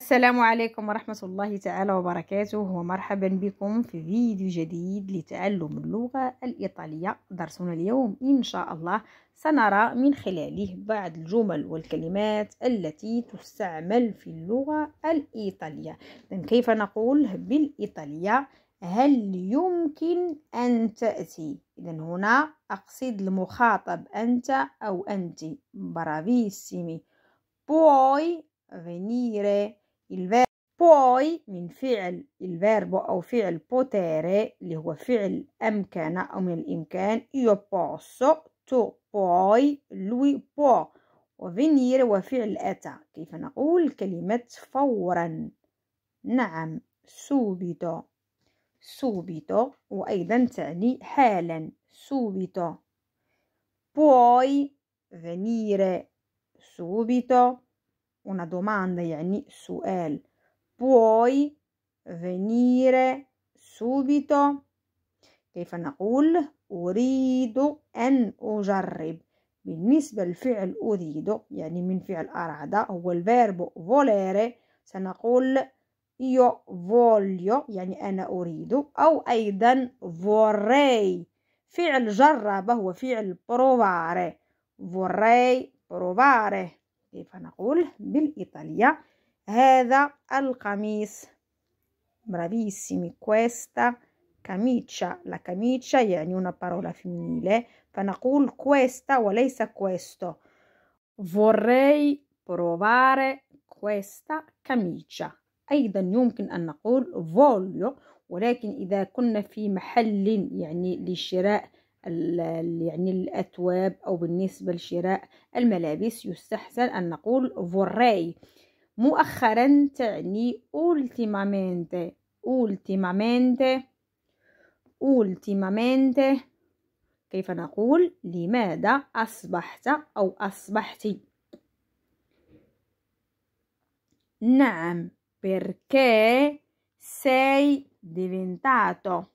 السلام عليكم ورحمة الله تعالى وبركاته ومرحبا بكم في فيديو جديد لتعلم اللغة الإيطالية درسنا اليوم إن شاء الله سنرى من خلاله بعض الجمل والكلمات التي تستعمل في اللغة الإيطالية كيف نقول بالإيطالية هل يمكن أن تأتي؟ إذا هنا أقصد المخاطب أنت أو أنت برافيسيمي بوي venire il verbo poi من فعل الفيربو أو فعل potere اللي هو فعل أمكن أو من الإمكان io posso tu puoi lui può وفينير وفعل أتى كيف نقول كلمة فورا نعم subito subito وأيضا تعني حالا subito puoi venire subito una domanda يعني سؤال puoi venire subito كيف نقول أريد أن أجرب بالنسبة لفعل أريد يعني من فعل أراد هو الفيرب volere سنقول io voglio يعني أنا أريد أو أيضا vorrei فعل جرب هو فعل provare vorrei provare كيف نقول بالإيطالية هذا القميص برافيسيمي كويستا كاميتشا لا كاميتشا يعني una parola femminile فنقول كويستا وليس كويستو فوري provare كويستا كاميتشا أيضا يمكن أن نقول فوليو ولكن إذا كنا في محل يعني لشراء آه يعني الأثواب أو بالنسبة لشراء الملابس يستحسن أن نقول فوراي مؤخرا تعني ultimamente ultimamente ultimamente كيف نقول لماذا أصبحت أو أصبحت نعم perché sei diventato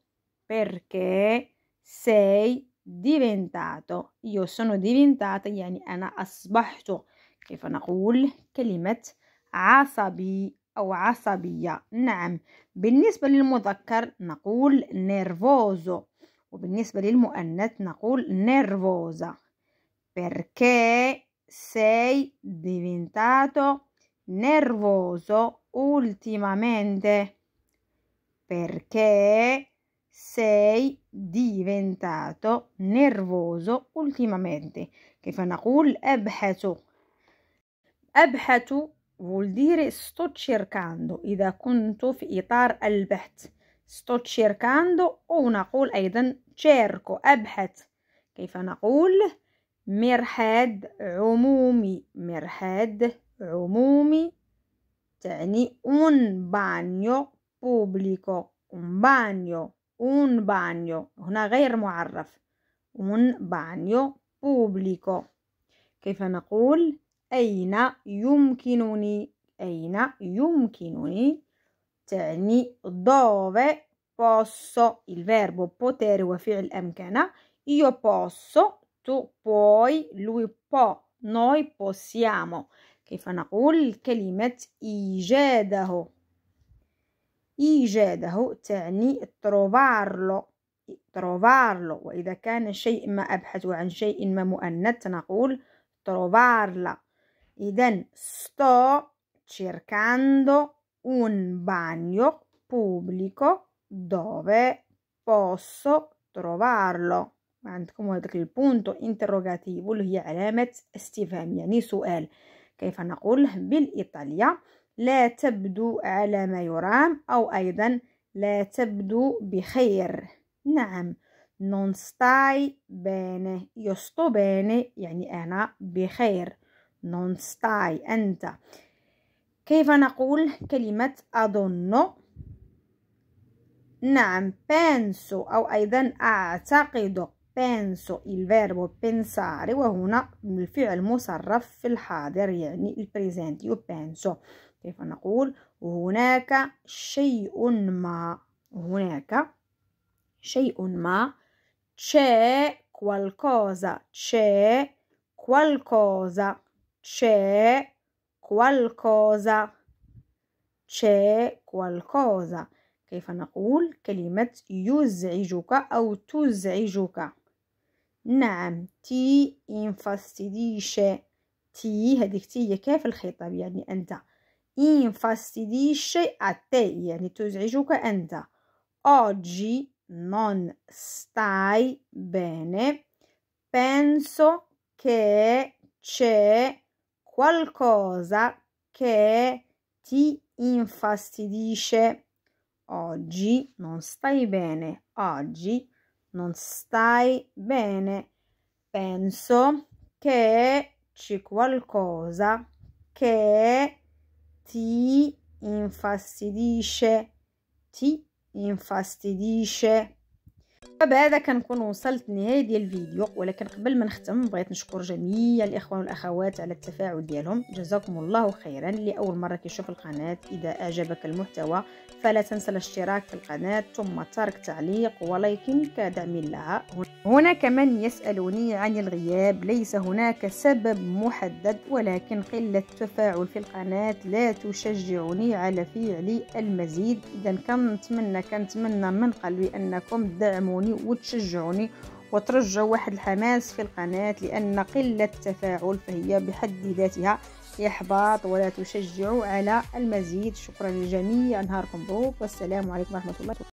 perché sei diventato io sono diventata يعني أنا أصبحت كيف نقول كلمة عصبي أو عصبية نعم بالنسبة للمذكر نقول نيرفوزو وبالنسبة للمؤنث نقول نيرفوزا perché sei diventato nervoso ultimamente perché sei diventato nervoso ultimamente كيف نقول أبحث أبحث vuol dire sto cercando إذا كنت في إطار البحث sto cercando أو نقول أيضا cerco أبحث كيف نقول مرحاد umumi. مرحاد umumi. تعني un bagno pubblico un bagno pubblico un bagno una غير معرف un bagno pubblico كيف نقول أين يمكنني أين يمكنني تعني dove posso il verbo potere هو فعل أمكن io posso tu puoi lui può noi possiamo كيف نقول كلمة إيجاده إيجاده تعني تروفارلو تروفارلو وإذا كان شيء ما أبحث عن شيء ما مؤنث نقول تروفارلا إذا ستو cercando un bagno pubblico dove posso trovarlo عندكم هذاك البونتو انتروغاتيفو اللي هي علامة استفهام يعني سؤال كيف نقول بالإيطالية لا تبدو على ما يرام أو أيضا لا تبدو بخير نعم نونستاي بين يسطو بيني يعني أنا بخير نونستاي أنت كيف نقول كلمة أظن نعم بانسو أو أيضا أعتقد penso الverbo pensare وهنا الفعل مصرف في الحاضر يعني البريزنت يو penso كيف نقول هناك شيء ما هناك شيء ما c'è qualcosa c'è qualcosa c'è qualcosa c'è qualcosa كيف نقول كلمة يزعجك أو تزعجك نعم تي infastidisce تي هذيك تي هي كاف الخطاب يعني أنت infastidisce a te يعني تزعجك أنت oggi non stai bene penso che c'è qualcosa che ti infastidisce oggi non stai bene oggi non stai bene. Penso che c'è qualcosa che ti infastidisce, ti infastidisce. بهذا كنكون وصلت لنهايه ديال الفيديو ولكن قبل ما نختم بغيت نشكر جميع الاخوان والاخوات على التفاعل ديالهم جزاكم الله خيرا لاول مره كيشوف القناه اذا اعجبك المحتوى فلا تنسى الاشتراك في القناه ثم ترك تعليق ولايك كدعم لها هناك من يسالني عن الغياب ليس هناك سبب محدد ولكن قله التفاعل في القناه لا تشجعني على فعل المزيد اذا كنتمنى كنتمنى من قلبي انكم تدعموا تدعموني وتشجعوني وترجع واحد الحماس في القناة لأن قلة التفاعل فهي بحد ذاتها إحباط ولا تشجع على المزيد شكرا للجميع نهاركم بروك والسلام عليكم ورحمة الله